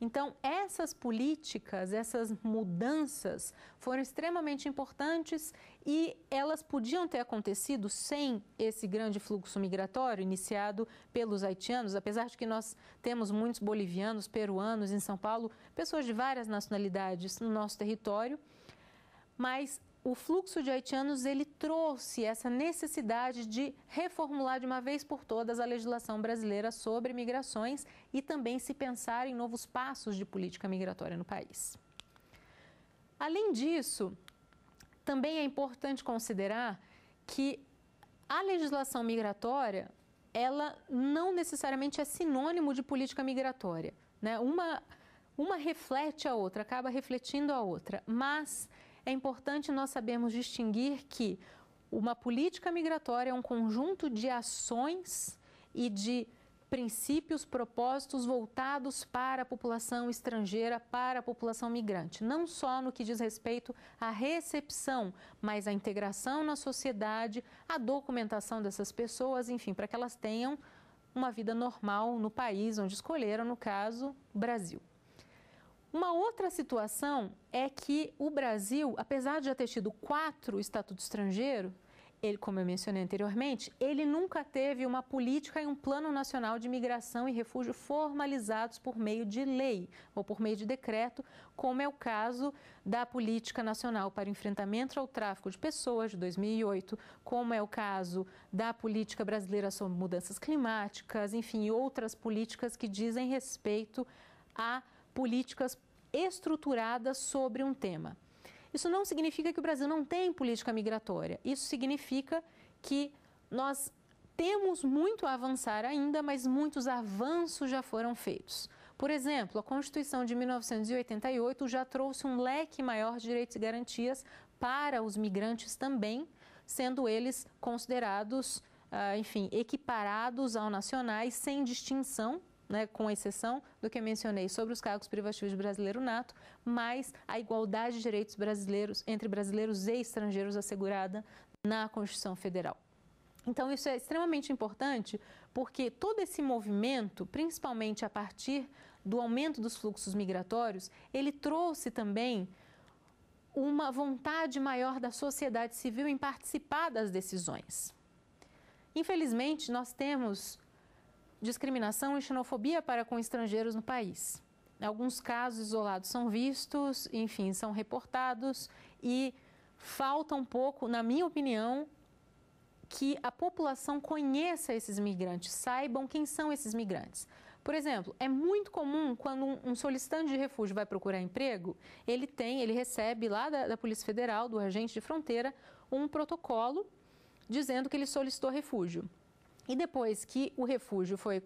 Então, essas políticas, essas mudanças foram extremamente importantes e elas podiam ter acontecido sem esse grande fluxo migratório iniciado pelos haitianos, apesar de que nós temos muitos bolivianos, peruanos em São Paulo, pessoas de várias nacionalidades no nosso território. Mas o fluxo de haitianos ele trouxe essa necessidade de reformular de uma vez por todas a legislação brasileira sobre migrações e também se pensar em novos passos de política migratória no país. Além disso, também é importante considerar que a legislação migratória ela não necessariamente é sinônimo de política migratória, né? Uma uma reflete a outra, acaba refletindo a outra, mas é importante nós sabermos distinguir que uma política migratória é um conjunto de ações e de princípios, propósitos voltados para a população estrangeira, para a população migrante, não só no que diz respeito à recepção, mas à integração na sociedade, à documentação dessas pessoas, enfim, para que elas tenham uma vida normal no país onde escolheram, no caso, Brasil. Uma outra situação é que o Brasil, apesar de já ter tido quatro estatutos estrangeiros, ele, como eu mencionei anteriormente, ele nunca teve uma política e um plano nacional de migração e refúgio formalizados por meio de lei ou por meio de decreto, como é o caso da Política Nacional para o Enfrentamento ao Tráfico de Pessoas de 2008, como é o caso da Política Brasileira sobre Mudanças Climáticas, enfim, outras políticas que dizem respeito a políticas estruturada sobre um tema. Isso não significa que o Brasil não tem política migratória. Isso significa que nós temos muito a avançar ainda, mas muitos avanços já foram feitos. Por exemplo, a Constituição de 1988 já trouxe um leque maior de direitos e garantias para os migrantes também, sendo eles considerados, ah, enfim, equiparados ao nacionais sem distinção né, com exceção do que mencionei sobre os cargos privativos de brasileiro nato, mas a igualdade de direitos brasileiros entre brasileiros e estrangeiros assegurada na Constituição Federal. Então, isso é extremamente importante porque todo esse movimento, principalmente a partir do aumento dos fluxos migratórios, ele trouxe também uma vontade maior da sociedade civil em participar das decisões. Infelizmente, nós temos discriminação e xenofobia para com estrangeiros no país. Alguns casos isolados são vistos, enfim, são reportados e falta um pouco, na minha opinião, que a população conheça esses migrantes, saibam quem são esses migrantes. Por exemplo, é muito comum quando um solicitante de refúgio vai procurar emprego, ele tem, ele recebe lá da, da Polícia Federal, do agente de fronteira, um protocolo dizendo que ele solicitou refúgio. E depois que o refúgio foi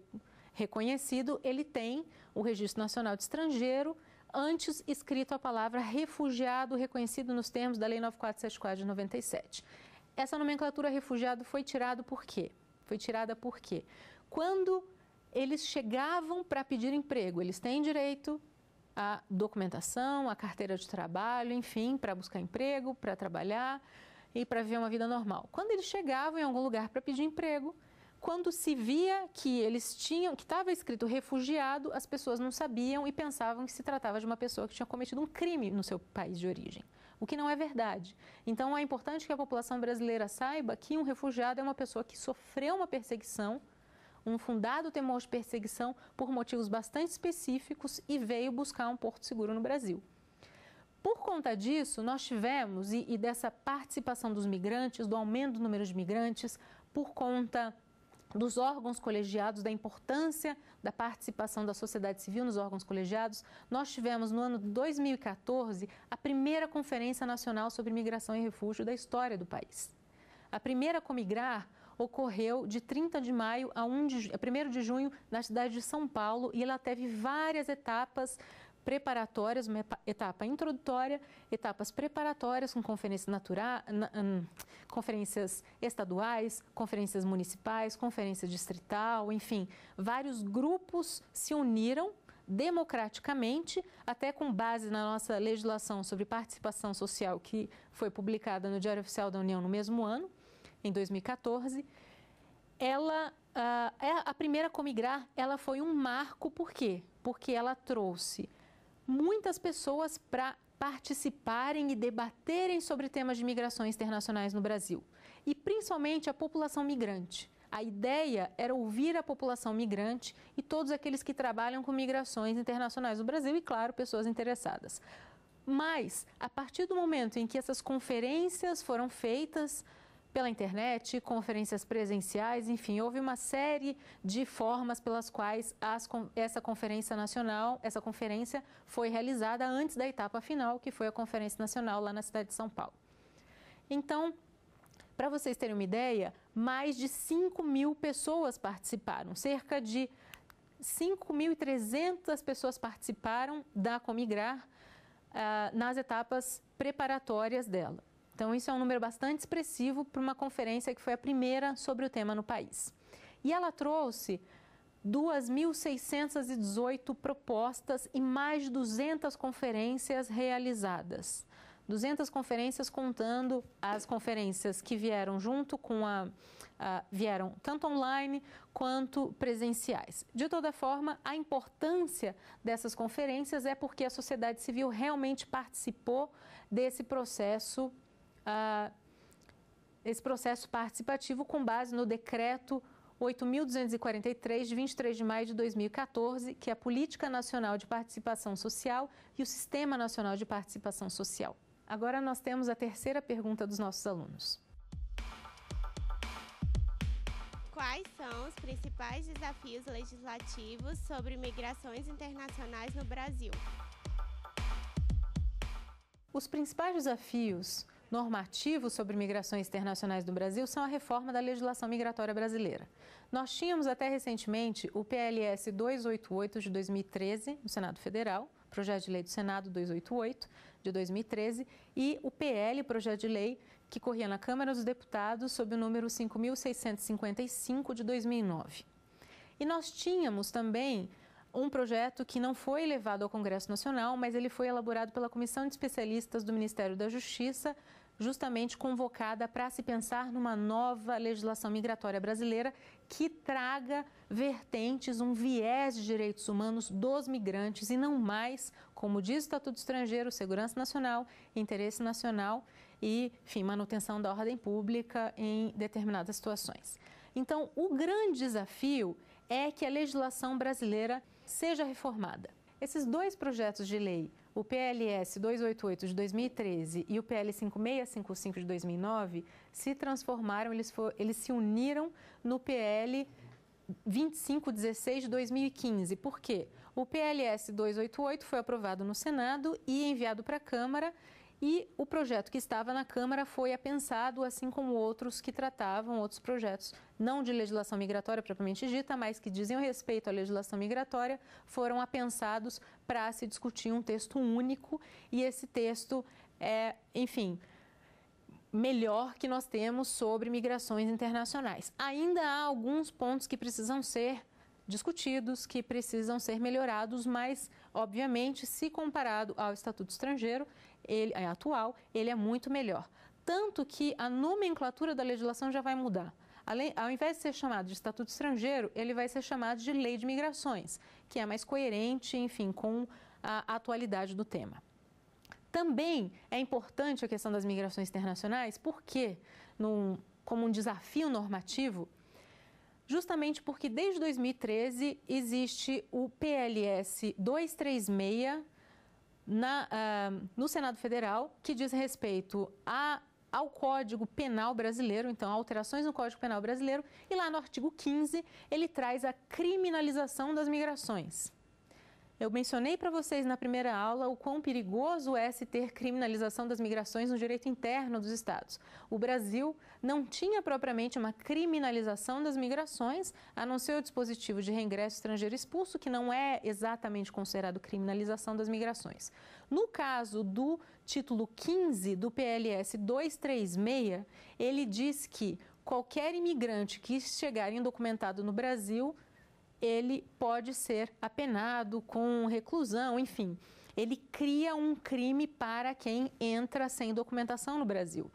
reconhecido, ele tem o Registro Nacional de Estrangeiro, antes escrito a palavra refugiado, reconhecido nos termos da Lei 9474 de 97. Essa nomenclatura refugiado foi tirada por quê? Foi tirada por quê? Quando eles chegavam para pedir emprego, eles têm direito à documentação, à carteira de trabalho, enfim, para buscar emprego, para trabalhar e para viver uma vida normal. Quando eles chegavam em algum lugar para pedir emprego, quando se via que eles tinham, que estava escrito refugiado, as pessoas não sabiam e pensavam que se tratava de uma pessoa que tinha cometido um crime no seu país de origem, o que não é verdade. Então é importante que a população brasileira saiba que um refugiado é uma pessoa que sofreu uma perseguição um fundado temor de perseguição por motivos bastante específicos e veio buscar um porto seguro no Brasil. Por conta disso, nós tivemos, e, e, dessa participação dos migrantes, do aumento do número de migrantes, por conta dos órgãos colegiados, da importância da participação da sociedade civil nos órgãos colegiados, nós tivemos no ano 2014 a primeira Conferência Nacional sobre Migração e Refúgio da história do país. A primeira Comigrar ocorreu de 30 de maio a 1 de, 1 de junho na cidade de São Paulo e ela teve várias etapas preparatórias, uma etapa introdutória, etapas preparatórias com conferências, natura, hum, conferências estaduais, conferências municipais, conferência distrital, enfim, vários grupos se uniram democraticamente, até com base na nossa legislação sobre participação social, que foi publicada no Diário Oficial da União no mesmo ano, em 2014, ela, ah, é, a primeira Comigrar, ela foi um marco, por quê? Porque ela trouxe muitas pessoas para participarem e debaterem sobre temas de migrações internacionais no Brasil, e principalmente a população migrante. A ideia era ouvir a população migrante e todos aqueles que trabalham com migrações internacionais no Brasil e, claro, pessoas interessadas. Mas, a partir do momento em que essas conferências foram feitas, pela internet, conferências presenciais, enfim, houve uma série de formas pelas quais as, essa conferência nacional, essa conferência foi realizada antes da etapa final, que foi a Conferência Nacional lá na cidade de São Paulo. Então, para vocês terem uma ideia, mais de 5 mil pessoas participaram, cerca de 5.300 pessoas participaram da Comigrar uh, nas etapas preparatórias dela. Então, isso é um número bastante expressivo para uma conferência que foi a primeira sobre o tema no país. E ela trouxe 2.618 propostas e mais de 200 conferências realizadas. 200 conferências contando as conferências que vieram junto com a, a, vieram tanto online quanto presenciais. De toda forma, a importância dessas conferências é porque a sociedade civil realmente participou desse processo ah, esse processo participativo com base no decreto 8.243, de 23 de maio de 2014, que é a Política Nacional de Participação Social e o Sistema Nacional de Participação Social. Agora nós temos a terceira pergunta dos nossos alunos. Quais são os principais desafios legislativos sobre migrações internacionais no Brasil? Os principais desafios normativo sobre migrações internacionais do Brasil são a reforma da legislação migratória brasileira. Nós tínhamos até recentemente o PLS 288 de 2013 no Senado Federal, projeto de lei do Senado 288 de 2013 e o PL, projeto de lei que corria na Câmara dos Deputados sob o número 5655 de 2009. E nós tínhamos também um projeto que não foi levado ao Congresso Nacional, mas ele foi elaborado pela Comissão de Especialistas do Ministério da Justiça justamente convocada para se pensar numa nova legislação migratória brasileira que traga vertentes, um viés de direitos humanos dos migrantes e não mais, como diz o Estatuto Estrangeiro, Segurança Nacional, Interesse Nacional e, enfim, manutenção da ordem pública em determinadas situações. Então, o grande desafio é que a legislação brasileira seja reformada. Esses dois projetos de lei o PLS 288 de 2013 e o PL 5655 de 2009 se transformaram, eles, for, eles se uniram no PL 2516 de 2015. Por quê? O PLS 288 foi aprovado no Senado e enviado para a Câmara e o projeto que estava na Câmara foi apensado, assim como outros que tratavam outros projetos, não de legislação migratória propriamente dita, mas que diziam respeito à legislação migratória, foram apensados para se discutir um texto único. E esse texto é, enfim, melhor que nós temos sobre migrações internacionais. Ainda há alguns pontos que precisam ser discutidos, que precisam ser melhorados, mas, obviamente, se comparado ao Estatuto Estrangeiro, ele é atual, ele é muito melhor. Tanto que a nomenclatura da legislação já vai mudar. Além, ao invés de ser chamado de Estatuto Estrangeiro, ele vai ser chamado de Lei de Migrações, que é mais coerente, enfim, com a atualidade do tema. Também é importante a questão das migrações internacionais, porque, num, como um desafio normativo, justamente porque desde 2013 existe o PLS 236 na, uh, no Senado Federal que diz respeito a, ao Código Penal Brasileiro, então alterações no Código Penal Brasileiro, e lá no artigo 15 ele traz a criminalização das migrações. Eu mencionei para vocês na primeira aula o quão perigoso é se ter criminalização das migrações no direito interno dos estados. O Brasil não tinha propriamente uma criminalização das migrações, a não ser o dispositivo de reingresso estrangeiro expulso, que não é exatamente considerado criminalização das migrações. No caso do título 15 do PLS 236, ele diz que qualquer imigrante que chegar indocumentado no Brasil ele pode ser apenado com reclusão, enfim. Ele cria um crime para quem entra sem documentação no Brasil.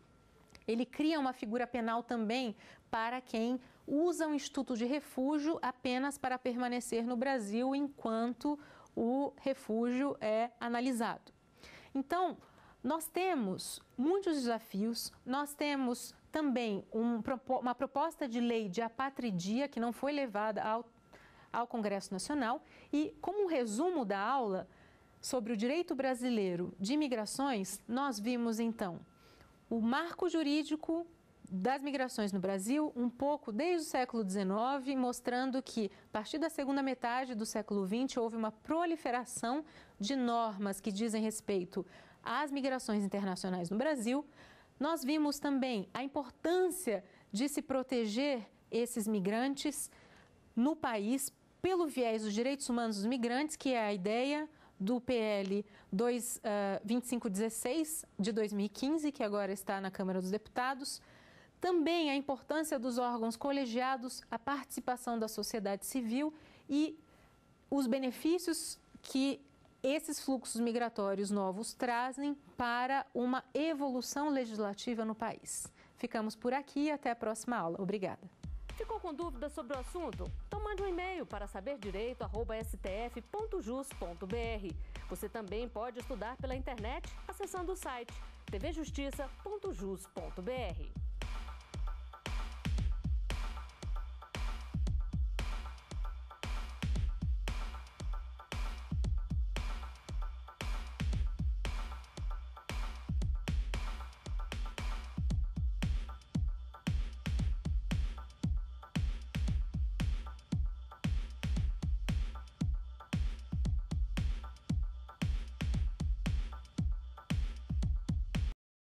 Ele cria uma figura penal também para quem usa um instituto de refúgio apenas para permanecer no Brasil enquanto o refúgio é analisado. Então, nós temos muitos desafios, nós temos também um, uma proposta de lei de apatridia que não foi levada ao ao Congresso Nacional e, como um resumo da aula sobre o direito brasileiro de migrações, nós vimos então o marco jurídico das migrações no Brasil, um pouco desde o século XIX, mostrando que, a partir da segunda metade do século XX, houve uma proliferação de normas que dizem respeito às migrações internacionais no Brasil. Nós vimos também a importância de se proteger esses migrantes no país pelo viés dos direitos humanos dos migrantes, que é a ideia do PL 2, uh, 2516 de 2015, que agora está na Câmara dos Deputados. Também a importância dos órgãos colegiados, a participação da sociedade civil e os benefícios que esses fluxos migratórios novos trazem para uma evolução legislativa no país. Ficamos por aqui e até a próxima aula. Obrigada. Ficou com dúvidas sobre o assunto? Então mande um e-mail para saberdireito.stf.jus.br. Você também pode estudar pela internet acessando o site tvjustiça.jus.br.